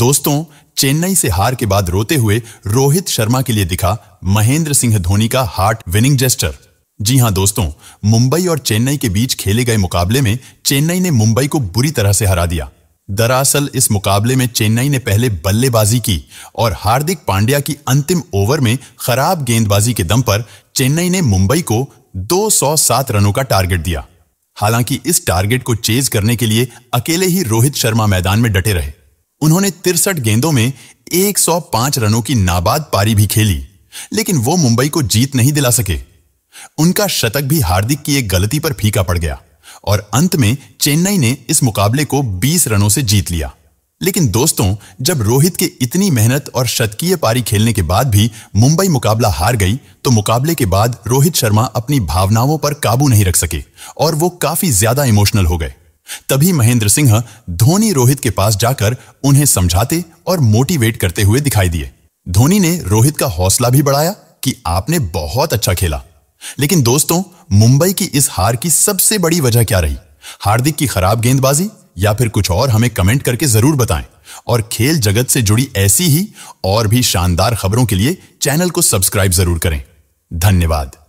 दोस्तों चेन्नई से हार के बाद रोते हुए रोहित शर्मा के लिए दिखा महेंद्र सिंह धोनी का हार्ट विनिंग जेस्टर जी हां दोस्तों मुंबई और चेन्नई के बीच खेले गए मुकाबले में चेन्नई ने मुंबई को बुरी तरह से हरा दिया दरअसल इस मुकाबले में चेन्नई ने पहले बल्लेबाजी की और हार्दिक पांड्या की अंतिम ओवर में खराब गेंदबाजी के दम पर चेन्नई ने मुंबई को 207 रनों का टारगेट दिया हालांकि इस टारगेट को चेज करने के लिए अकेले ही रोहित शर्मा मैदान में डटे रहे उन्होंने तिरसठ गेंदों में 105 रनों की नाबाद पारी भी खेली लेकिन वो मुंबई को जीत नहीं दिला सके उनका शतक भी हार्दिक की एक गलती पर फीका पड़ गया और अंत में चेन्नई ने इस मुकाबले को 20 रनों से जीत लिया लेकिन दोस्तों जब रोहित के इतनी मेहनत और शतकीय पारी खेलने के बाद भी मुंबई मुकाबला हार गई तो मुकाबले के बाद रोहित शर्मा अपनी भावनाओं पर काबू नहीं रख सके और वो काफी ज्यादा इमोशनल हो गए तभी महेंद्र सिंह धोनी रोहित के पास जाकर उन्हें समझाते और मोटिवेट करते हुए दिखाई दिए धोनी ने रोहित का हौसला भी बढ़ाया कि आपने बहुत अच्छा खेला लेकिन दोस्तों मुंबई की इस हार की सबसे बड़ी वजह क्या रही हार्दिक की खराब गेंदबाजी या फिर कुछ और हमें कमेंट करके जरूर बताएं और खेल जगत से जुड़ी ऐसी ही और भी शानदार खबरों के लिए चैनल को सब्सक्राइब जरूर करें धन्यवाद